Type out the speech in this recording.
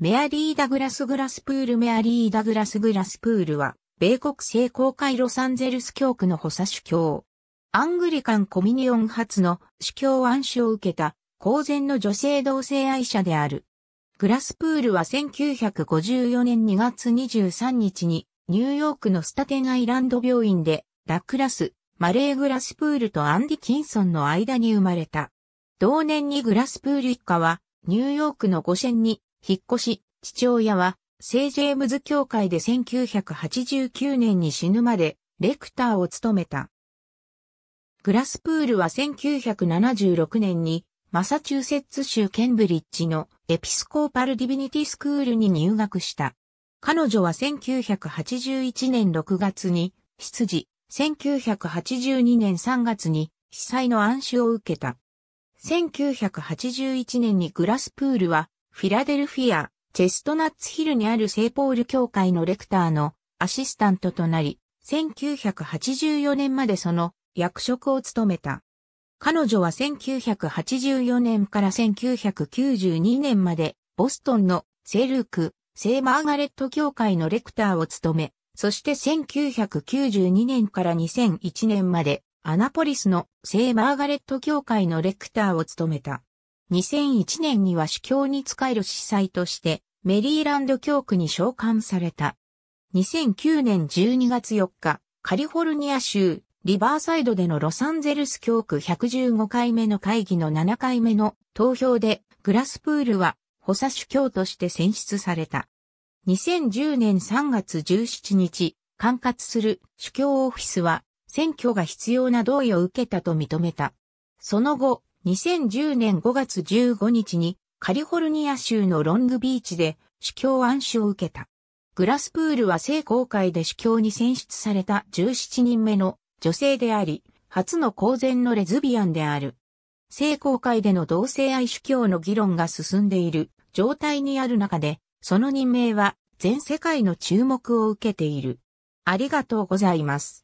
メアリー・ダグラス・グラスプールメアリー・ダグラス・グラスプールは、米国西公会ロサンゼルス教区の補佐主教。アングリカン・コミニオン初の主教暗視を受けた、公然の女性同性愛者である。グラスプールは1954年2月23日に、ニューヨークのスタテンアイランド病院で、ラクラス、マレー・グラスプールとアンディ・キンソンの間に生まれた。同年にグラスプール一家は、ニューヨークの五線に引っ越し、父親は、聖ジェームズ教会で1989年に死ぬまで、レクターを務めた。グラスプールは1976年に、マサチューセッツ州ケンブリッジのエピスコーパルディビニティスクールに入学した。彼女は1981年6月に、執事、1982年3月に、被災の暗視を受けた。1981年にグラスプールは、フィラデルフィア、チェストナッツヒルにある聖ポール教会のレクターのアシスタントとなり、1984年までその役職を務めた。彼女は1984年から1992年までボストンのセルーク、聖マーガレット教会のレクターを務め、そして1992年から2001年までアナポリスの聖マーガレット教会のレクターを務めた。2001年には主教に仕える司祭としてメリーランド教区に召喚された。2009年12月4日、カリフォルニア州リバーサイドでのロサンゼルス教区115回目の会議の7回目の投票でグラスプールは補佐主教として選出された。2010年3月17日、管轄する主教オフィスは選挙が必要な同意を受けたと認めた。その後、2010年5月15日にカリフォルニア州のロングビーチで主教暗視を受けた。グラスプールは聖公会で主教に選出された17人目の女性であり、初の公然のレズビアンである。聖公会での同性愛主教の議論が進んでいる状態にある中で、その任命は全世界の注目を受けている。ありがとうございます。